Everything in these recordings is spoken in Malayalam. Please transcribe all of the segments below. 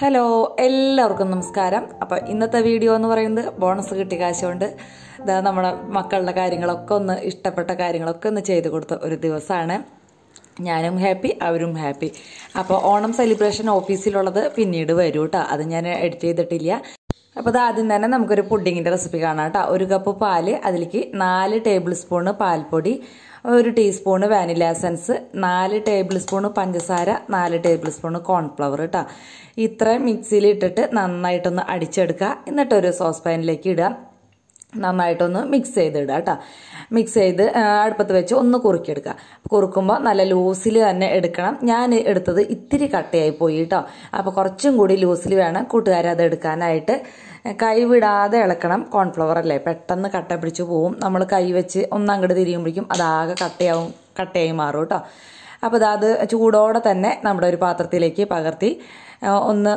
ഹലോ എല്ലാവർക്കും നമസ്കാരം അപ്പോൾ ഇന്നത്തെ വീഡിയോ എന്ന് പറയുന്നത് ബോണസ് കിട്ടി കാശുകൊണ്ട് ഇതാ നമ്മുടെ മക്കളുടെ കാര്യങ്ങളൊക്കെ ഒന്ന് ഇഷ്ടപ്പെട്ട കാര്യങ്ങളൊക്കെ ഒന്ന് ചെയ്ത് കൊടുത്ത ഒരു ദിവസമാണ് ഞാനും ഹാപ്പി അവരും ഹാപ്പി അപ്പോൾ ഓണം സെലിബ്രേഷൻ ഓഫീസിലുള്ളത് പിന്നീട് വരും കേട്ടോ അത് ഞാൻ എഡിറ്റ് ചെയ്തിട്ടില്ല അപ്പോൾ അത് ആദ്യം തന്നെ നമുക്കൊരു പുഡിങ്ങിൻ്റെ റെസിപ്പി കാണാം കേട്ടോ ഒരു കപ്പ് പാല് അതിലേക്ക് നാല് ടേബിൾ സ്പൂണ് പാൽപ്പൊടി ഒരു ടീസ്പൂണ് വാനില എസൻസ് നാല് ടേബിൾ സ്പൂണ് പഞ്ചസാര നാല് ടേബിൾ സ്പൂണ് കോൺഫ്ലവർ കേട്ടോ ഇത്ര മിക്സിയിൽ ഇട്ടിട്ട് നന്നായിട്ടൊന്ന് അടിച്ചെടുക്കുക എന്നിട്ടൊരു സോസ് പാനിലേക്ക് ഇടുക നന്നായിട്ടൊന്ന് മിക്സ് ചെയ്ത് ഇടുക കേട്ടോ മിക്സ് ചെയ്ത് അടുപ്പത്ത് വെച്ച് ഒന്ന് കുറുക്കിയെടുക്കുക കുറുക്കുമ്പോൾ നല്ല ലൂസിൽ തന്നെ എടുക്കണം ഞാൻ എടുത്തത് ഇത്തിരി കട്ടയായി പോയി കേട്ടോ അപ്പോൾ കുറച്ചും കൂടി ലൂസിൽ വേണം കൂട്ടുകാരത് എടുക്കാനായിട്ട് കൈവിടാതെ ഇളക്കണം കോൺഫ്ലവർ അല്ലേ പെട്ടെന്ന് കട്ട പിടിച്ച് പോവും നമ്മൾ കൈ വെച്ച് ഒന്നങ്ങോട്ട് തിരിയുമ്പോഴേക്കും അതാകെ കട്ടയാവും കട്ടയായി മാറും കേട്ടോ അപ്പോൾ അത് ചൂടോടെ തന്നെ നമ്മുടെ ഒരു പാത്രത്തിലേക്ക് പകർത്തി ഒന്ന്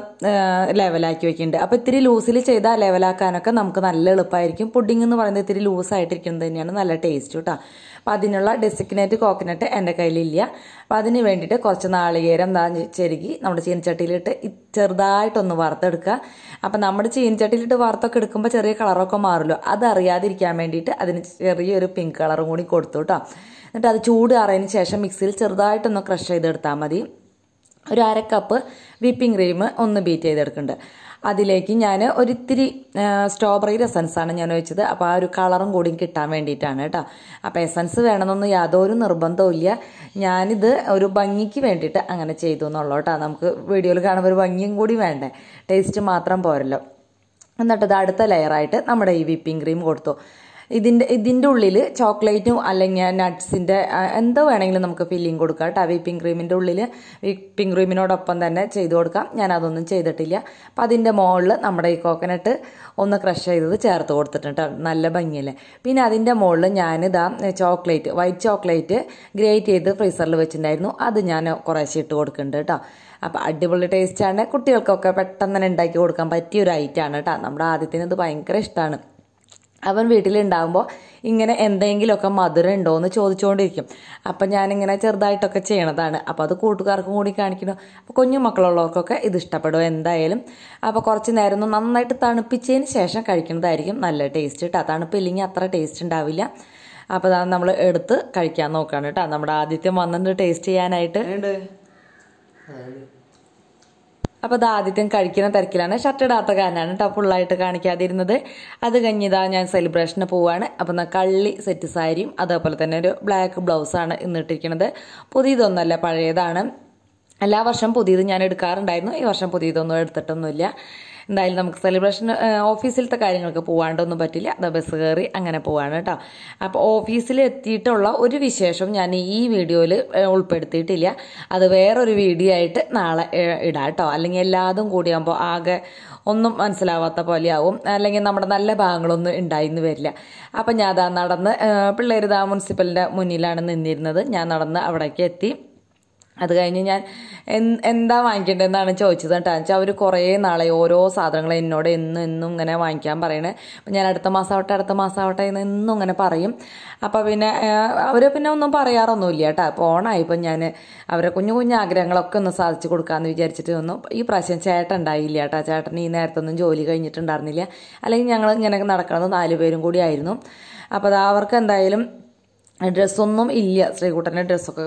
ലെവലാക്കി വെക്കുന്നുണ്ട് അപ്പോൾ ഇത്തിരി ലൂസിൽ ചെയ്താൽ ലെവലാക്കാനൊക്കെ നമുക്ക് നല്ല എളുപ്പമായിരിക്കും പുഡിംഗ് എന്ന് പറയുന്നത് ഇത്തിരി ലൂസായിട്ടിരിക്കുന്നത് തന്നെയാണ് നല്ല ടേസ്റ്റ് കേട്ടോ അപ്പോൾ അതിനുള്ള ഡെസിഗ്നേറ്റ് കോക്കനട്ട് എൻ്റെ കയ്യിലില്ല അപ്പോൾ അതിന് വേണ്ടിയിട്ട് കുറച്ച് നാളികേരം ചെരുകി നമ്മുടെ ചീനച്ചട്ടിയിലിട്ട് ചെറുതായിട്ടൊന്ന് വറുത്തെടുക്കുക അപ്പോൾ നമ്മുടെ ചീനച്ചട്ടിയിലിട്ട് വറുത്തൊക്കെ എടുക്കുമ്പോൾ ചെറിയ കളറൊക്കെ മാറുമല്ലോ അതറിയാതിരിക്കാൻ വേണ്ടിയിട്ട് അതിന് ചെറിയൊരു പിങ്ക് കളറും കൂടി കൊടുത്തു കേട്ടോ എന്നിട്ട് അത് ചൂട് ചൂടാറിയതിന് ശേഷം മിക്സിയിൽ ചെറുതായിട്ടൊന്ന് ക്രഷ് ചെയ്തെടുത്താൽ മതി ഒരു അര കപ്പ് വിപ്പിംഗ് ക്രീം ഒന്ന് ബീറ്റ് ചെയ്തെടുക്കുന്നുണ്ട് അതിലേക്ക് ഞാൻ ഒരിത്തിരി സ്ട്രോബെറി എസൻസാണ് ഞാൻ ഒഴിച്ചത് അപ്പോൾ ആ ഒരു കളറും കൂടി കിട്ടാൻ വേണ്ടിയിട്ടാണ് കേട്ടോ അപ്പോൾ എസൻസ് വേണമെന്നൊന്നും യാതൊരു നിർബന്ധവും ഇല്ല ഞാനിത് ഒരു ഭംഗിക്ക് വേണ്ടിയിട്ട് അങ്ങനെ ചെയ്തു എന്നുള്ളൂ കേട്ടോ നമുക്ക് വീഡിയോയിൽ കാണുമ്പോൾ ഒരു ഭംഗിയും കൂടി വേണ്ടേ ടേസ്റ്റ് മാത്രം പോരല്ലോ എന്നിട്ടത് അടുത്ത ലെയറായിട്ട് നമ്മുടെ ഈ വിപ്പിംഗ് ക്രീം കൊടുത്തു ഇതിൻ്റെ ഇതിൻ്റെ ഉള്ളിൽ ചോക്ലേറ്റും അല്ലെങ്കിൽ നട്ട്സിൻ്റെ എന്തോ വേണമെങ്കിലും നമുക്ക് ഫില്ലിങ് കൊടുക്കാം കേട്ടോ വിപ്പിംഗ് ക്രീമിൻ്റെ ഉള്ളിൽ വിപ്പിംഗ് ക്രീമിനോടൊപ്പം തന്നെ ചെയ്ത് കൊടുക്കാം ഞാൻ അതൊന്നും ചെയ്തിട്ടില്ല അപ്പോൾ അതിൻ്റെ മുകളിൽ നമ്മുടെ ഈ കോക്കനട്ട് ഒന്ന് ക്രഷ് ചെയ്തത് ചേർത്ത് കൊടുത്തിട്ടുണ്ട് നല്ല ഭംഗിയല്ലേ പിന്നെ അതിൻ്റെ മുകളിൽ ഞാനിതാ ചോക്ലേറ്റ് വൈറ്റ് ചോക്ലേറ്റ് ഗ്രേറ്റ് ചെയ്ത് ഫ്രീസറിൽ വെച്ചിട്ടുണ്ടായിരുന്നു അത് ഞാൻ കുറേശ്ശെ ഇട്ട് കൊടുക്കുന്നുണ്ട് കേട്ടോ അപ്പോൾ അടിപൊളി ടേസ്റ്റാണ് കുട്ടികൾക്കൊക്കെ പെട്ടെന്ന് തന്നെ ഉണ്ടാക്കി കൊടുക്കാൻ പറ്റിയ ഒരു ഐറ്റമാണ് കേട്ടോ നമ്മുടെ ആദ്യത്തിന് ഇത് ഭയങ്കര ഇഷ്ടമാണ് അവൻ വീട്ടിലുണ്ടാകുമ്പോൾ ഇങ്ങനെ എന്തെങ്കിലുമൊക്കെ മധുരം ഉണ്ടോ എന്ന് ചോദിച്ചുകൊണ്ടിരിക്കും അപ്പം ഞാനിങ്ങനെ ചെറുതായിട്ടൊക്കെ ചെയ്യണതാണ് അപ്പോൾ അത് കൂട്ടുകാർക്കും കൂടി കാണിക്കണം അപ്പോൾ കുഞ്ഞു മക്കളുള്ളവർക്കൊക്കെ ഇത് ഇഷ്ടപ്പെടും എന്തായാലും അപ്പോൾ കുറച്ച് നേരം ഒന്ന് നന്നായിട്ട് തണുപ്പിച്ചതിന് ശേഷം കഴിക്കുന്നതായിരിക്കും നല്ല ടേസ്റ്റ് കേട്ടോ തണുപ്പില്ലെങ്കിൽ അത്ര ടേസ്റ്റ് ഉണ്ടാവില്ല അപ്പോൾ അതാണ് നമ്മൾ എടുത്ത് കഴിക്കാൻ നോക്കുകയാണ് കേട്ടോ നമ്മുടെ ആദ്യത്തെ വന്നിട്ട് ടേസ്റ്റ് ചെയ്യാനായിട്ട് ഉണ്ട് അപ്പോൾ അത് ആദ്യത്തെ കഴിക്കുന്ന തിരക്കിലാണ് ഷർട്ട് ഇടാത്ത കാരനാണ് കേട്ടോ ഫുള്ളായിട്ട് കാണിക്കാതിരുന്നത് അത് കഴിഞ്ഞിതാ ഞാൻ സെലിബ്രേഷന് പോവാണ് അപ്പോൾ എന്നാൽ കള്ളി സെറ്റ് സാരിയും അതേപോലെ തന്നെ ഒരു ബ്ലാക്ക് ബ്ലൗസാണ് ഇന്നിട്ടിരിക്കുന്നത് പുതിയതൊന്നല്ല പഴയതാണ് എല്ലാ വർഷം പുതിയത് ഞാൻ എടുക്കാറുണ്ടായിരുന്നു ഈ വർഷം പുതിയതൊന്നും എടുത്തിട്ടൊന്നുമില്ല എന്തായാലും നമുക്ക് സെലിബ്രേഷൻ ഓഫീസിലത്തെ കാര്യങ്ങൾക്ക് പോകാണ്ടൊന്നും പറ്റില്ല അത് ബസ് കയറി അങ്ങനെ പോവാണ് കേട്ടോ അപ്പോൾ ഓഫീസിൽ എത്തിയിട്ടുള്ള ഒരു വിശേഷം ഞാൻ ഈ വീഡിയോയിൽ ഉൾപ്പെടുത്തിയിട്ടില്ല അത് വേറൊരു വീഡിയോ ആയിട്ട് നാളെ ഇടാം കേട്ടോ അല്ലെങ്കിൽ എല്ലാതും കൂടിയാകുമ്പോൾ ആകെ ഒന്നും മനസ്സിലാവാത്ത പോലെയാവും അല്ലെങ്കിൽ നമ്മുടെ നല്ല ഭാഗങ്ങളൊന്നും ഉണ്ടായിന്ന് വരില്ല അപ്പം ഞാൻ അതാ നടന്ന് പിള്ളേർ ഇതാ മുനിസിപ്പലിൻ്റെ മുന്നിലാണ് നിന്നിരുന്നത് ഞാൻ നടന്ന് അവിടേക്ക് എത്തി അത് കഴിഞ്ഞ് ഞാൻ എന്താ വാങ്ങിക്കേണ്ടതെന്നാണ് ചോദിച്ചത് കേട്ടോ വെച്ചാൽ അവർ കുറേ നാളെ ഓരോ സാധനങ്ങൾ എന്നോട് എന്നും എന്നും ഇങ്ങനെ വാങ്ങിക്കാൻ പറയണേ അപ്പം ഞാൻ അടുത്ത മാസം ആവട്ടെ അടുത്ത മാസം ആവട്ടെ എന്ന് എന്നും ഇങ്ങനെ പറയും അപ്പോൾ പിന്നെ അവർ പിന്നെ ഒന്നും പറയാറൊന്നുമില്ല കേട്ടോ അപ്പോൾ ഓണായിപ്പോൾ ഞാൻ അവരെ കുഞ്ഞു കുഞ്ഞു ആഗ്രഹങ്ങളൊക്കെ ഒന്ന് സാധിച്ചു കൊടുക്കാമെന്ന് വിചാരിച്ചിട്ട് ഒന്നും ഈ പ്രാവശ്യം ചേട്ടൻ ഉണ്ടായില്ല കേട്ടോ ചേട്ടൻ ഈ നേരത്തൊന്നും ജോലി കഴിഞ്ഞിട്ടുണ്ടായിരുന്നില്ല അല്ലെങ്കിൽ ഞങ്ങൾ ഇങ്ങനെ നടക്കുന്നത് നാല് പേരും കൂടി ആയിരുന്നു അപ്പോൾ അവർക്ക് എന്തായാലും ഡ്രസ്സൊന്നും ഇല്ല ശ്രീകുട്ടൻ്റെ ഡ്രസ്സൊക്കെ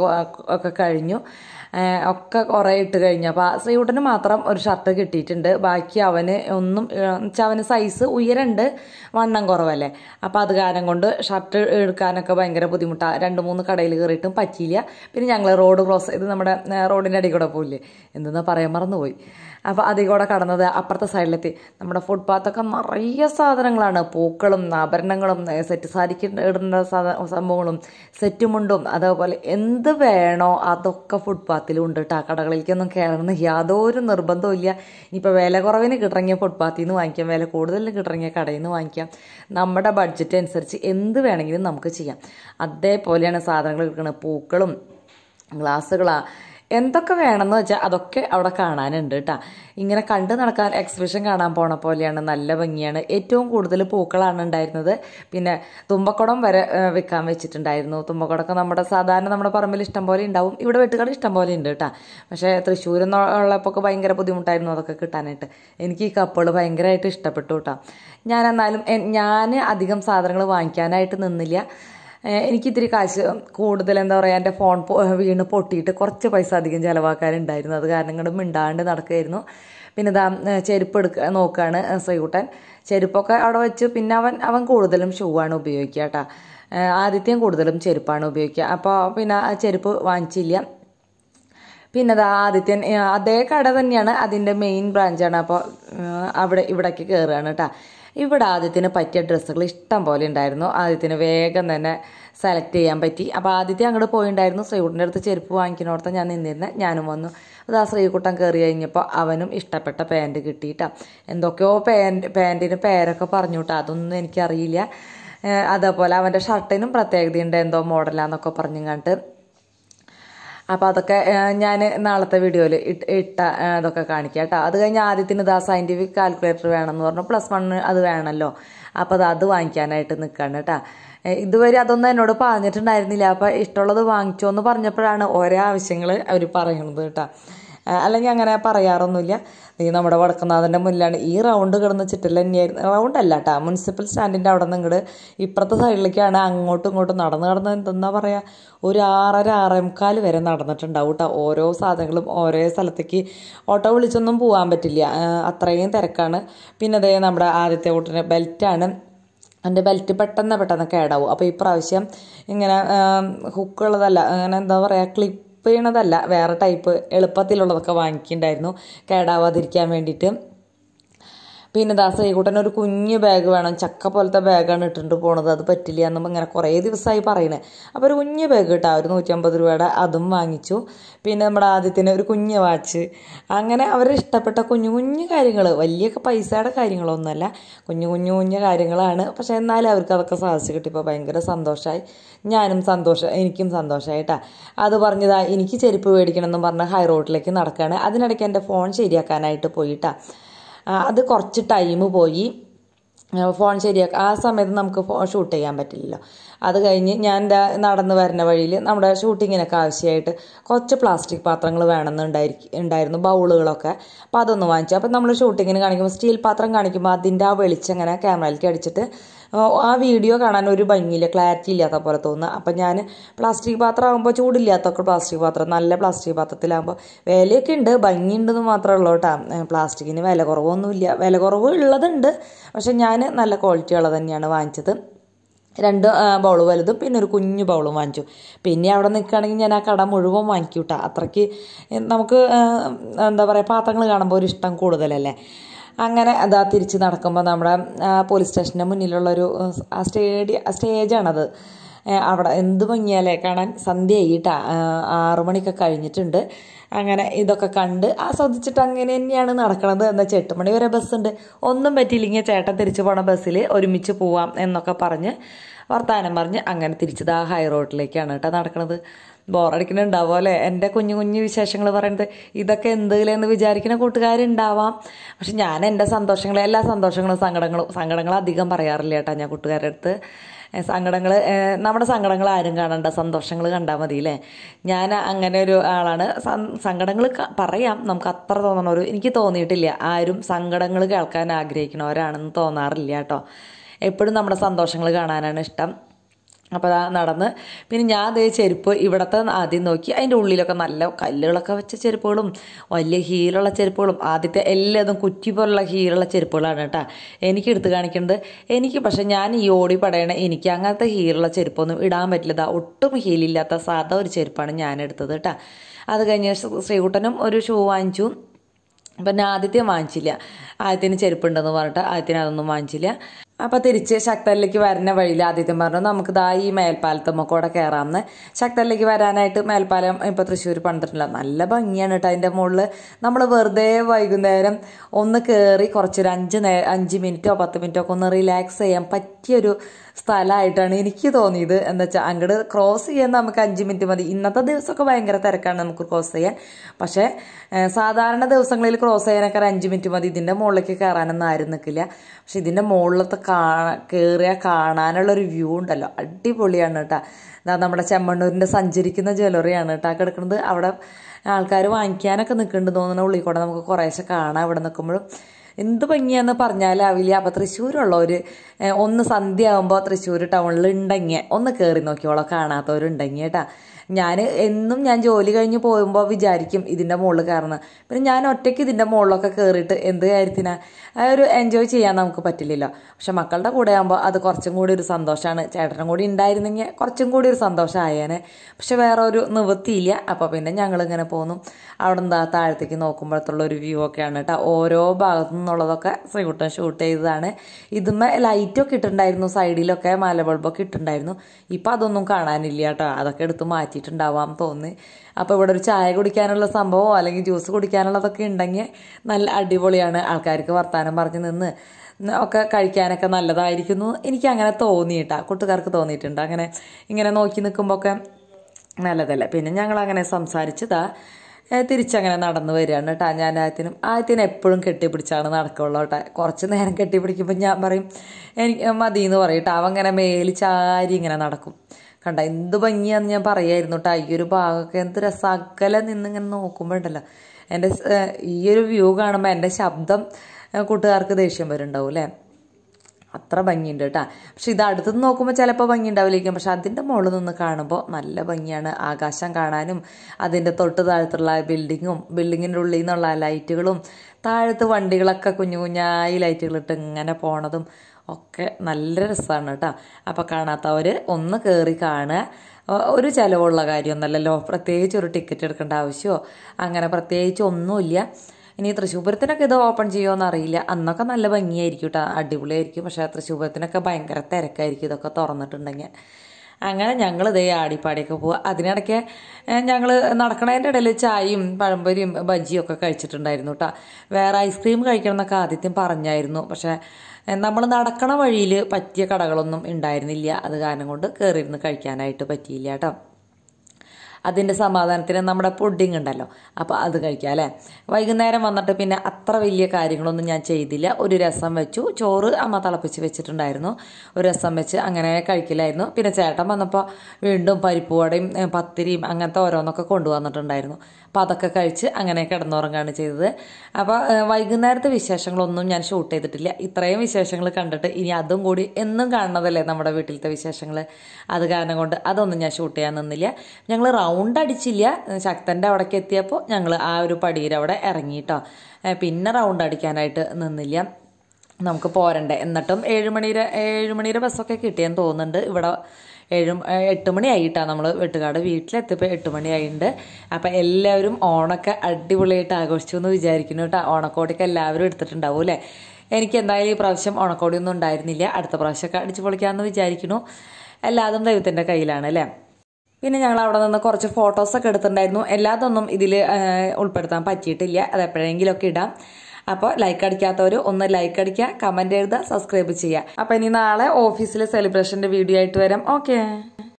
ഒക്കെ കഴിഞ്ഞു ഒക്കെ കുറേ ഇട്ട് കഴിഞ്ഞു അപ്പോൾ ആ ശ്രീകുട്ടന് മാത്രം ഒരു ഷർട്ട് കിട്ടിയിട്ടുണ്ട് ബാക്കി അവന് ഒന്നും വെച്ചാൽ അവന് സൈസ് ഉയരണ്ട് വണ്ണം കുറവല്ലേ അപ്പോൾ അത് കാരണം കൊണ്ട് ഷർട്ട് എടുക്കാനൊക്കെ ഭയങ്കര ബുദ്ധിമുട്ടാണ് രണ്ട് മൂന്ന് കടയിൽ കയറിയിട്ടും പറ്റിയില്ല പിന്നെ ഞങ്ങൾ റോഡ് ക്രോസ് ചെയ്ത് നമ്മുടെ റോഡിൻ്റെ അടി കൂടെ പോയില്ലേ എന്തെന്നാ പറയാൻ മറന്നുപോയി അപ്പോൾ അതിൽ കൂടെ കടന്നത് അപ്പുറത്തെ സൈഡിലെത്തി നമ്മുടെ ഫുട്പാത്തൊക്കെ നിറയെ സാധനങ്ങളാണ് പൂക്കളും ആഭരണങ്ങളും സെറ്റ് സാരിക്ക് ഇടേണ്ട സംഭവങ്ങളും സെറ്റ് മുണ്ടും അതേപോലെ എന്ത് വേണോ അതൊക്കെ ഫുട്പാത്ത് ഫുട്പാത്തിലും ഉണ്ട് കേട്ടോ ആ കടകളിലേക്കൊന്നും കയറണമെന്ന് യാതൊരു ഇല്ല ഇനിയിപ്പോൾ വില കുറവിന് കിട്ടിറങ്ങിയ ഫുട്പാത്തിൽ നിന്ന് വാങ്ങിക്കാം വില കൂടുതൽ കിട്ടിറങ്ങിയ കടയിൽ നിന്ന് വാങ്ങിക്കാം നമ്മുടെ ബഡ്ജറ്റ് അനുസരിച്ച് എന്ത് വേണമെങ്കിലും നമുക്ക് ചെയ്യാം അതേപോലെയാണ് സാധനങ്ങൾ കിട്ടുന്നത് പൂക്കളും ഗ്ലാസ്സുകളാണ് എന്തൊക്കെ വേണമെന്ന് വെച്ചാൽ അതൊക്കെ അവിടെ കാണാനുണ്ട് കേട്ടോ ഇങ്ങനെ കണ്ടു നടക്കാൻ എക്സിബിഷൻ കാണാൻ പോണ പോലെയാണ് നല്ല ഭംഗിയാണ് ഏറ്റവും കൂടുതൽ പൂക്കളാണ് ഉണ്ടായിരുന്നത് പിന്നെ തുമ്പക്കുടം വരെ വെക്കാൻ വെച്ചിട്ടുണ്ടായിരുന്നു തുമ്പക്കുടമൊക്കെ നമ്മുടെ സാധാരണ നമ്മുടെ പറമ്പിൽ ഇഷ്ടം പോലെ ഉണ്ടാവും ഇവിടെ വെട്ടുകട ഇഷ്ടം പോലെ ഉണ്ട് കേട്ടോ പക്ഷേ തൃശ്ശൂരിൽ നിന്നുള്ളപ്പോൾ ഭയങ്കര ബുദ്ധിമുട്ടായിരുന്നു അതൊക്കെ കിട്ടാനായിട്ട് എനിക്ക് ഈ കപ്പുകൾ ഭയങ്കരമായിട്ട് ഇഷ്ടപ്പെട്ടു കേട്ടോ ഞാൻ എന്നാലും ഞാൻ അധികം സാധനങ്ങൾ വാങ്ങിക്കാനായിട്ട് നിന്നില്ല എനിക്കിത്തിരി കാശ് കൂടുതൽ എന്താ പറയുക എൻ്റെ ഫോൺ വീണ് പൊട്ടിയിട്ട് കുറച്ച് പൈസ അധികം ചിലവാക്കാനുണ്ടായിരുന്നു അത് കാരണം ഇങ്ങോട്ട് മിണ്ടാണ്ട് നടക്കുമായിരുന്നു പിന്നെ ഇതാ ചെരുപ്പ് എടുക്ക നോക്കുകയാണ് ശ്രീകുട്ടൻ ചെരുപ്പൊക്കെ അവിടെ വെച്ച് പിന്നെ അവൻ അവൻ കൂടുതലും ഷൂ ആണ് ഉപയോഗിക്കുക കേട്ടോ ആദിത്യം കൂടുതലും ചെരുപ്പാണ് ഉപയോഗിക്കുക അപ്പോൾ പിന്നെ ആ ചെരുപ്പ് വാങ്ങിച്ചില്ല പിന്നെ ആദിത്യൻ അതേ കട തന്നെയാണ് അതിൻ്റെ മെയിൻ ബ്രാഞ്ചാണ് അപ്പോൾ അവിടെ ഇവിടേക്ക് കയറുകയാണ് കേട്ടോ ഇവിടെ ആദ്യത്തിന് പറ്റിയ ഡ്രസ്സുകൾ ഇഷ്ടം പോലെ ഉണ്ടായിരുന്നു ആദ്യത്തിന് വേഗം തന്നെ സെലക്ട് ചെയ്യാൻ പറ്റി അപ്പോൾ ആദ്യത്തെ അങ്ങോട്ട് പോയിണ്ടായിരുന്നു ശ്രീകുട്ടൻ്റെ അടുത്ത് ചെരുപ്പ് വാങ്ങിക്കുന്നോടത്ത് ഞാൻ നിന്നിരുന്നത് ഞാനും വന്നു അത് ആ ശ്രീകുട്ടൻ കയറി കഴിഞ്ഞപ്പോൾ അവനും ഇഷ്ടപ്പെട്ട പാൻറ് കിട്ടിയിട്ടാ എന്തൊക്കെയോ പാൻറ്റ് പാൻറ്റിന് പേരൊക്കെ പറഞ്ഞുവിട്ടാ അതൊന്നും എനിക്കറിയില്ല അതേപോലെ അവൻ്റെ ഷർട്ടിനും പ്രത്യേകതയുണ്ട് എന്തോ മോഡലാന്നൊക്കെ പറഞ്ഞു കണ്ടിട്ട് അപ്പോൾ അതൊക്കെ ഞാൻ നാളത്തെ വീഡിയോയിൽ ഇട്ട് ഇട്ട അതൊക്കെ കാണിക്കാം കേട്ടോ അത് കഴിഞ്ഞാൽ ആദ്യത്തിന് ഇതാ സയൻറ്റിഫിക് കാൽക്കുലേറ്റർ വേണമെന്ന് പറഞ്ഞു പ്ലസ് വൺ അത് വേണമല്ലോ അപ്പോൾ അത് അത് വാങ്ങിക്കാനായിട്ട് നിൽക്കുകയാണ് കേട്ടോ ഇതുവരെ അതൊന്നും എന്നോട് പറഞ്ഞിട്ടുണ്ടായിരുന്നില്ല അപ്പോൾ ഇഷ്ടമുള്ളത് വാങ്ങിച്ചോ എന്ന് പറഞ്ഞപ്പോഴാണ് ഓരോ ആവശ്യങ്ങൾ അവർ പറയുന്നത് കേട്ടോ അല്ലെങ്കിൽ അങ്ങനെ പറയാറൊന്നുമില്ല നീ നമ്മുടെ വടക്കുന്നാഥൻ്റെ മുന്നിലാണ് ഈ റൗണ്ട് കിടന്ന് ചിറ്റൽ തന്നെയായിരുന്നു റൗണ്ട് അല്ല കേട്ടോ മുനിസിപ്പൽ സ്റ്റാൻഡിൻ്റെ അവിടെ നിന്ന് ഇങ്ങോട്ട് ഇപ്പുറത്തെ സൈഡിലേക്കാണ് അങ്ങോട്ടും ഇങ്ങോട്ടും നടന്ന് നടന്ന് എന്താ പറയുക ഒരു ആറര ആറേമുക്കാൽ വരെ നടന്നിട്ടുണ്ടാവും കേട്ടോ ഓരോ സാധനങ്ങളും ഓരോ സ്ഥലത്തേക്ക് ഓട്ടോ വിളിച്ചൊന്നും പോകാൻ പറ്റില്ല അത്രയും തിരക്കാണ് പിന്നെ അതേ നമ്മുടെ ആദ്യത്തെ ഓട്ടിന് ബെൽറ്റാണ് എൻ്റെ ബെൽറ്റ് പെട്ടെന്ന് പെട്ടെന്ന് കേടാവും അപ്പോൾ ഈ പ്രാവശ്യം ഇങ്ങനെ ഹുക്കുള്ളതല്ല അങ്ങനെ എന്താ പറയുക ക്ലിപ്പ് ചെയ്യണതല്ല വേറെ ടൈപ്പ് എളുപ്പത്തിലുള്ളതൊക്കെ വാങ്ങിക്കുന്നുണ്ടായിരുന്നു കേടാവാതിരിക്കാൻ വേണ്ടിയിട്ട് പിന്നെ ദാ കൂട്ടൻ ഒരു കുഞ്ഞ് ബാഗ് വേണം ചക്ക പോലത്തെ ബാഗാണ് ഇട്ടിട്ട് പോണത് അത് പറ്റില്ല എന്നുമ്പോൾ ഇങ്ങനെ കുറേ ദിവസമായി പറയണേ അപ്പോൾ ഒരു കുഞ്ഞ് ബാഗ് കിട്ടാം ഒരു നൂറ്റമ്പത് രൂപയുടെ അതും വാങ്ങിച്ചു പിന്നെ നമ്മുടെ ആദ്യത്തിന് ഒരു കുഞ്ഞ് വാച്ച് അങ്ങനെ അവരെ ഇഷ്ടപ്പെട്ട കുഞ്ഞു കുഞ്ഞു കാര്യങ്ങൾ വലിയ പൈസയുടെ കാര്യങ്ങളൊന്നുമല്ല കുഞ്ഞു കുഞ്ഞു കുഞ്ഞു കാര്യങ്ങളാണ് പക്ഷേ എന്നാലും അവർക്ക് അതൊക്കെ സാധിച്ചു കിട്ടിയപ്പോൾ ഭയങ്കര സന്തോഷമായി ഞാനും സന്തോഷം എനിക്കും സന്തോഷമായിട്ടാണ് അത് പറഞ്ഞതാ എനിക്ക് ചെരുപ്പ് മേടിക്കണമെന്നും പറഞ്ഞ് ഹൈ റോഡിലേക്ക് നടക്കുകയാണ് അതിനിടയ്ക്ക് എൻ്റെ ഫോൺ ശരിയാക്കാനായിട്ട് പോയിട്ടാ അത് കുറച്ച് ടൈം പോയി ഫോൺ ശരിയാക്കുക ആ സമയത്ത് നമുക്ക് ഷൂട്ട് ചെയ്യാൻ പറ്റില്ലല്ലോ അത് കഴിഞ്ഞ് ഞാൻ നടന്ന് വരുന്ന വഴിയിൽ നമ്മുടെ ഷൂട്ടിങ്ങിനൊക്കെ ആവശ്യമായിട്ട് കുറച്ച് പ്ലാസ്റ്റിക് പാത്രങ്ങൾ വേണമെന്നുണ്ടായിരിക്കും ഉണ്ടായിരുന്നു ബൗളുകളൊക്കെ അപ്പോൾ അതൊന്ന് വാങ്ങിച്ചു അപ്പോൾ നമ്മൾ ഷൂട്ടിങ്ങിന് കാണിക്കുമ്പോൾ സ്റ്റീൽ പാത്രം കാണിക്കുമ്പോൾ അതിൻ്റെ ആ വെളിച്ചം ഇങ്ങനെ ക്യാമറയിലേക്ക് അടിച്ചിട്ട് ആ വീഡിയോ കാണാൻ ഒരു ഭംഗിയില്ല ക്ലാരിറ്റി ഇല്ലാത്ത പോലെ തോന്നുന്നു അപ്പം ഞാൻ പ്ലാസ്റ്റിക് പാത്രം ആകുമ്പോൾ ചൂടില്ലാത്തൊക്കെ പ്ലാസ്റ്റിക് പാത്രം നല്ല പ്ലാസ്റ്റിക് പാത്രത്തിലാകുമ്പോൾ വിലയൊക്കെ ഉണ്ട് ഭംഗിയുണ്ടെന്ന് മാത്രമേ ഉള്ളൂ കേട്ടോ പ്ലാസ്റ്റിക്കിന് വില കുറവൊന്നുമില്ല വില കുറവ് ഉള്ളതുണ്ട് പക്ഷെ ഞാൻ നല്ല ക്വാളിറ്റി ഉള്ളത് തന്നെയാണ് വാങ്ങിച്ചത് രണ്ട് ബൗൾ വലുതും പിന്നെ ഒരു കുഞ്ഞു ബൗളും വാങ്ങിച്ചു പിന്നെ അവിടെ നിൽക്കുകയാണെങ്കിൽ ഞാൻ ആ കട മുഴുവൻ വാങ്ങിക്കൂട്ട അത്രയ്ക്ക് നമുക്ക് എന്താ പറയുക പാത്രങ്ങൾ കാണുമ്പോൾ ഒരു ഇഷ്ടം കൂടുതലല്ലേ അങ്ങനെ അതാ തിരിച്ച് നടക്കുമ്പോൾ നമ്മുടെ പോലീസ് സ്റ്റേഷൻ്റെ മുന്നിലുള്ളൊരു സ്റ്റേഡിയ സ്റ്റേജാണത് അവിടെ എന്ത് ഭംഗിയാലേ കാണാൻ സന്ധ്യ ആയിട്ടാ ആറു കഴിഞ്ഞിട്ടുണ്ട് അങ്ങനെ ഇതൊക്കെ കണ്ട് ആസ്വദിച്ചിട്ട് അങ്ങനെ തന്നെയാണ് നടക്കണത് എന്നാൽ എട്ട് മണി വരെ ബസ്സുണ്ട് ഒന്നും പറ്റിയില്ലെങ്കിൽ ചേട്ടൻ തിരിച്ചു പോണ ബസ്സിൽ ഒരുമിച്ച് പോവാം എന്നൊക്കെ പറഞ്ഞ് വർത്തമാനം പറഞ്ഞ് അങ്ങനെ തിരിച്ചത് ആ ഹൈ റോഡിലേക്കാണ് കേട്ടോ നടക്കുന്നത് ബോറടിക്കുന്നുണ്ടാവും അല്ലേ എൻ്റെ കുഞ്ഞു കുഞ്ഞു വിശേഷങ്ങൾ പറയുന്നത് ഇതൊക്കെ എന്തിലെന്ന് വിചാരിക്കുന്ന കൂട്ടുകാരുണ്ടാവാം പക്ഷെ ഞാൻ എൻ്റെ സന്തോഷങ്ങളും എല്ലാ സന്തോഷങ്ങളും സങ്കടങ്ങളും സങ്കടങ്ങളും അധികം പറയാറില്ല കേട്ടോ ഞാൻ കൂട്ടുകാരുടെ അടുത്ത് സങ്കടങ്ങൾ നമ്മുടെ സങ്കടങ്ങൾ ആരും കാണണ്ട സന്തോഷങ്ങൾ കണ്ടാൽ മതി അല്ലേ ഞാൻ അങ്ങനെ ഒരു ആളാണ് സങ്കടങ്ങൾ പറയാം നമുക്ക് അത്ര തോന്നണ ഒരു എനിക്ക് തോന്നിയിട്ടില്ല ആരും സങ്കടങ്ങൾ കേൾക്കാൻ ആഗ്രഹിക്കണവരാണെന്ന് തോന്നാറില്ല കേട്ടോ എപ്പോഴും നമ്മുടെ സന്തോഷങ്ങൾ കാണാനാണ് ഇഷ്ടം അപ്പോൾ അതാ നടന്ന് പിന്നെ ഞാൻ അതേ ചെരുപ്പ് ഇവിടുത്തെ ആദ്യം നോക്കി അതിൻ്റെ ഉള്ളിലൊക്കെ നല്ല കല്ലുകളൊക്കെ വെച്ച ചെരുപ്പുകളും വലിയ ഹീലുള്ള ചെരുപ്പുകളും ആദ്യത്തെ എല്ലാതും കുറ്റി പോലുള്ള ഹീലുള്ള ചെരുപ്പുകളാണ് കേട്ടോ എനിക്ക് എടുത്ത് കാണിക്കേണ്ടത് എനിക്ക് പക്ഷേ ഞാൻ ഈ ഓടി പടയണ എനിക്ക് അങ്ങനത്തെ ഹീലുള്ള ചെരുപ്പൊന്നും ഇടാൻ പറ്റില്ല ഒട്ടും ഹീലില്ലാത്ത സാധാ ഒരു ചെരുപ്പാണ് ഞാൻ എടുത്തത് കേട്ടോ അത് കഴിഞ്ഞ ശ്രീകുട്ടനും ഒരു ഷൂ വാങ്ങിച്ചു പിന്നെ ആദ്യത്തെ വാങ്ങിച്ചില്ല ആദ്യത്തിന് ചെരുപ്പുണ്ടെന്ന് പറഞ്ഞിട്ട് ആദ്യത്തിന് അതൊന്നും വാങ്ങിച്ചില്ല അപ്പോൾ തിരിച്ച് ശക്തലിലേക്ക് വരുന്ന വഴിയിൽ ആദിത്യം പറഞ്ഞു നമുക്ക് ദാ ഈ മേൽപ്പാലത്തുമ്മ കൂടെ കയറാമെന്ന് ശക്തലിലേക്ക് വരാനായിട്ട് മേൽപ്പാലം ഇപ്പോൾ തൃശ്ശൂർ പണ്ടിട്ടില്ല നല്ല ഭംഗിയാണ് കേട്ടോ അതിൻ്റെ മുകളിൽ നമ്മൾ വെറുതെ വൈകുന്നേരം ഒന്ന് കയറി കുറച്ചൊരു അഞ്ച് നേ അഞ്ച് മിനിറ്റോ പത്ത് മിനിറ്റോ ഒക്കെ ഒന്ന് റിലാക്സ് ചെയ്യാൻ പറ്റിയൊരു സ്ഥലമായിട്ടാണ് എനിക്ക് തോന്നിയത് എന്താ വെച്ചാൽ അങ്ങോട്ട് ക്രോസ് ചെയ്യാൻ നമുക്ക് അഞ്ച് മിനിറ്റ് മതി ഇന്നത്തെ ദിവസമൊക്കെ ഭയങ്കര തിരക്കാണ് നമുക്ക് ക്രോസ് ചെയ്യാൻ പക്ഷേ സാധാരണ ദിവസങ്ങളിൽ ക്രോസ് ചെയ്യാനൊക്കെ ഒരു അഞ്ച് മിനിറ്റ് മതി ഇതിൻ്റെ മുകളിലേക്ക് കയറാനൊന്നും ആരും നിൽക്കില്ല പക്ഷെ ഇതിൻ്റെ മുകളിലത്തെ കാണാൻ കയറിയാൽ കാണാനുള്ള ഒരു വ്യൂ ഉണ്ടല്ലോ അടിപൊളിയാണ് കേട്ടോ എന്താ നമ്മുടെ ചെമ്മണ്ണൂരിൻ്റെ സഞ്ചരിക്കുന്ന ജ്വല്ലറിയാണ് കേട്ടോ കിടക്കുന്നത് അവിടെ ആൾക്കാർ വാങ്ങിക്കാനൊക്കെ നിൽക്കുന്നുണ്ട് തോന്നുന്ന ഉള്ളിൽ കൂടെ നമുക്ക് കുറേശ്ശെ കാണാം അവിടെ നിൽക്കുമ്പോഴും എന്ത് ഭംഗിയാന്ന് പറഞ്ഞാലാവില്ല അപ്പോൾ തൃശ്ശൂരുള്ളവർ ഒന്ന് സന്ധ്യ ആകുമ്പോൾ തൃശ്ശൂർ ടൗണിൽ ഉണ്ടെങ്കിൽ ഒന്ന് കയറി നോക്കിയോളോ കാണാത്തവരുണ്ടെങ്കിൽ കേട്ടോ ഞാൻ എന്നും ഞാൻ ജോലി കഴിഞ്ഞ് പോകുമ്പോൾ വിചാരിക്കും ഇതിൻ്റെ മുകളിൽ കയറണം പിന്നെ ഞാൻ ഒറ്റയ്ക്ക് ഇതിൻ്റെ മുകളിലൊക്കെ കയറിയിട്ട് എന്ത് കാര്യത്തിനാ ഒരു എൻജോയ് ചെയ്യാൻ നമുക്ക് പറ്റില്ലല്ലോ പക്ഷെ മക്കളുടെ കൂടെ ആകുമ്പോൾ അത് കുറച്ചും കൂടി ഒരു സന്തോഷമാണ് ചേട്ടനും കൂടി ഉണ്ടായിരുന്നെങ്കിൽ കുറച്ചും കൂടി ഒരു സന്തോഷമായേനെ പക്ഷെ വേറെ ഒരു നിവൃത്തിയില്ല അപ്പോൾ പിന്നെ ഞങ്ങളിങ്ങനെ പോകുന്നു അവിടെ എന്താ താഴത്തേക്ക് നോക്കുമ്പോഴത്തുള്ള ഒരു വ്യൂ ഒക്കെയാണ് കേട്ടോ ഓരോ ഭാഗത്തു നിന്നുള്ളതൊക്കെ ശ്രീകുട്ടൻ ഷൂട്ട് ചെയ്തതാണ് ഇതുമ്മേ ലൈറ്റൊക്കെ ഇട്ടിട്ടുണ്ടായിരുന്നു സൈഡിലൊക്കെ മല ബൾബൊക്കെ ഇട്ടിട്ടുണ്ടായിരുന്നു ഇപ്പം അതൊന്നും കാണാനില്ല കേട്ടോ അതൊക്കെ എടുത്ത് മാറ്റി മാറ്റിയിട്ടുണ്ടാവാം തോന്നി അപ്പോൾ ഇവിടെ ഒരു ചായ കുടിക്കാനുള്ള സംഭവമോ അല്ലെങ്കിൽ ജ്യൂസ് കുടിക്കാനുള്ളതൊക്കെ ഉണ്ടെങ്കിൽ നല്ല അടിപൊളിയാണ് ആൾക്കാർക്ക് വർത്തമാനം പറഞ്ഞ് നിന്ന് ഒക്കെ കഴിക്കാനൊക്കെ നല്ലതായിരിക്കുന്നു എനിക്ക് അങ്ങനെ തോന്നിയിട്ടാ കൂട്ടുകാർക്ക് തോന്നിയിട്ടുണ്ട് അങ്ങനെ ഇങ്ങനെ നോക്കി നിൽക്കുമ്പോൾ ഒക്കെ നല്ലതല്ല പിന്നെ ഞങ്ങൾ അങ്ങനെ സംസാരിച്ചതാ തിരിച്ചങ്ങനെ നടന്നു വരികയാണ് കേട്ടോ ഞാൻ ആദ്യത്തിനും ആദ്യത്തിന് എപ്പോഴും കെട്ടിപ്പിടിച്ചാണ് നടക്കുള്ളൂ കേട്ടോ കുറച്ച് നേരം കെട്ടിപ്പിടിക്കുമ്പോൾ ഞാൻ പറയും എനിക്ക് മതി എന്ന് പറയും കേട്ടോ അവങ്ങനെ മേലിച്ചാരി ചാരി ഇങ്ങനെ നടക്കും കണ്ട എന്ത് ഭംഗിയാന്ന് ഞാൻ പറയായിരുന്നു കേട്ടോ ഈ ഒരു ഭാഗമൊക്കെ എന്ത് രസകല നിന്നിങ്ങനെ നോക്കുമ്പോൾ ഉണ്ടല്ലോ എൻ്റെ ഈ ഒരു വ്യൂ കാണുമ്പോൾ എൻ്റെ ശബ്ദം കൂട്ടുകാർക്ക് ദേഷ്യം വരുന്നുണ്ടാവും അല്ലേ അത്ര ഭംഗിയുണ്ട് കേട്ടാ പക്ഷെ ഇത് അടുത്തുനിന്ന് നോക്കുമ്പോൾ ചിലപ്പോൾ ഭംഗി ഉണ്ടാവില്ലായിരിക്കും പക്ഷെ അതിൻ്റെ മുകളിൽ നിന്ന് കാണുമ്പോൾ നല്ല ഭംഗിയാണ് ആകാശം കാണാനും അതിൻ്റെ തൊട്ട് താഴത്തുള്ള ബിൽഡിങ്ങും ബിൽഡിങ്ങിൻ്റെ ഉള്ളിൽ നിന്നുള്ള ലൈറ്റുകളും താഴത്ത് വണ്ടികളൊക്കെ കുഞ്ഞു കുഞ്ഞായി ലൈറ്റുകളിട്ട് ഇങ്ങനെ പോണതും ഒക്കെ നല്ല രസമാണ് കേട്ടോ അപ്പോൾ കാണാത്തവർ ഒന്ന് കയറി കാണുക ഒരു ചിലവുള്ള കാര്യമൊന്നുമല്ലല്ലോ പ്രത്യേകിച്ച് ഒരു ടിക്കറ്റ് എടുക്കേണ്ട ആവശ്യമോ അങ്ങനെ പ്രത്യേകിച്ച് ഒന്നുമില്ല ഇനി തൃശ്ശൂപുരത്തിനൊക്കെ ഇത് ഓപ്പൺ ചെയ്യുമോ അറിയില്ല അന്നൊക്കെ നല്ല ഭംഗിയായിരിക്കും കേട്ടോ അടിപൊളിയായിരിക്കും പക്ഷേ തൃശ്ശൂപുരത്തിനൊക്കെ ഭയങ്കര തിരക്കായിരിക്കും ഇതൊക്കെ തുറന്നിട്ടുണ്ടെങ്കിൽ അങ്ങനെ ഞങ്ങൾ ഇതേ ആടിപ്പാടിയൊക്കെ പോവുക അതിനിടയ്ക്ക് ഞങ്ങൾ നടക്കണതിൻ്റെ ഇടയിൽ ചായയും പഴംപൊരിയും ബജ്ജിയും ഒക്കെ കഴിച്ചിട്ടുണ്ടായിരുന്നു കേട്ടോ വേറെ ഐസ്ക്രീം കഴിക്കണം എന്നൊക്കെ ആദ്യം പറഞ്ഞായിരുന്നു പക്ഷേ നമ്മൾ നടക്കണ വഴിയിൽ പറ്റിയ കടകളൊന്നും ഉണ്ടായിരുന്നില്ല അത് കാരണം കൊണ്ട് കയറിയിരുന്ന് കഴിക്കാനായിട്ട് പറ്റിയില്ല കേട്ടോ അതിൻ്റെ സമാധാനത്തിന് നമ്മുടെ പുഡിംഗ് ഉണ്ടല്ലോ അപ്പോൾ അത് കഴിക്കുക അല്ലേ വൈകുന്നേരം വന്നിട്ട് പിന്നെ അത്ര വലിയ കാര്യങ്ങളൊന്നും ഞാൻ ചെയ്തില്ല ഒരു രസം വെച്ചു ചോറ് അമ്മ തിളപ്പിച്ച് വെച്ചിട്ടുണ്ടായിരുന്നു ഒരു രസം വെച്ച് അങ്ങനെ കഴിക്കില്ലായിരുന്നു പിന്നെ ചേട്ടൻ വന്നപ്പോൾ വീണ്ടും പരിപ്പ് വടയും പത്തിരിയും അങ്ങനത്തെ ഓരോന്നൊക്കെ കൊണ്ടുവന്നിട്ടുണ്ടായിരുന്നു അപ്പോൾ അതൊക്കെ കഴിച്ച് അങ്ങനെ കിടന്നുറങ്ങാണ് ചെയ്തത് അപ്പോൾ വൈകുന്നേരത്തെ വിശേഷങ്ങളൊന്നും ഞാൻ ഷൂട്ട് ചെയ്തിട്ടില്ല ഇത്രയും വിശേഷങ്ങൾ കണ്ടിട്ട് ഇനി അതും കൂടി എന്നും കാണുന്നതല്ലേ നമ്മുടെ വീട്ടിലത്തെ വിശേഷങ്ങൾ അത് കാരണം കൊണ്ട് അതൊന്നും ഞാൻ ഷൂട്ട് ചെയ്യാൻ നിന്നില്ല ഞങ്ങൾ റൗണ്ട് സൗണ്ട് അടിച്ചില്ല ശക്തൻ്റെ അവിടേക്ക് എത്തിയപ്പോൾ ഞങ്ങൾ ആ ഒരു അവിടെ ഇറങ്ങിയിട്ടോ പിന്നെ റൗണ്ട് അടിക്കാനായിട്ട് നിന്നില്ല നമുക്ക് പോരണ്ടേ എന്നിട്ടും ഏഴുമണിയുടെ ഏഴുമണിയുടെ ബസ്സൊക്കെ കിട്ടിയെന്ന് തോന്നുന്നുണ്ട് ഇവിടെ ഏഴും എട്ട് മണിയായിട്ടാണ് നമ്മൾ വെട്ടുകാട് വീട്ടിലെത്തിയപ്പോൾ എട്ട് മണിയായിട്ടുണ്ട് അപ്പോൾ എല്ലാവരും ഓണമൊക്കെ അടിപൊളിയായിട്ട് ആഘോഷിച്ചു എന്ന് വിചാരിക്കുന്നു കേട്ടോ ഓണക്കോടിക്ക് എല്ലാവരും എടുത്തിട്ടുണ്ടാവും അല്ലേ എനിക്ക് എന്തായാലും ഈ പ്രാവശ്യം ഓണക്കോടിയൊന്നും ഉണ്ടായിരുന്നില്ല അടുത്ത പ്രാവശ്യമൊക്കെ അടിച്ചു പൊളിക്കാമെന്ന് വിചാരിക്കുന്നു എല്ലാതും ദൈവത്തിൻ്റെ കയ്യിലാണ് അല്ലേ പിന്നെ ഞങ്ങൾ അവിടെ നിന്ന് കുറച്ച് ഫോട്ടോസൊക്കെ എടുത്തിട്ടുണ്ടായിരുന്നു എല്ലാതൊന്നും ഇതിൽ ഉൾപ്പെടുത്താൻ പറ്റിയിട്ടില്ല അത് എപ്പോഴെങ്കിലുമൊക്കെ ഇടാം അപ്പോൾ ലൈക്ക് അടിക്കാത്തവർ ഒന്ന് ലൈക്ക് അടിക്കുക കമൻറ്റ് എഴുതുക സബ്സ്ക്രൈബ് ചെയ്യുക അപ്പോൾ ഇനി നാളെ ഓഫീസിലെ സെലിബ്രേഷൻ്റെ വീഡിയോ ആയിട്ട് വരാം ഓക്കേ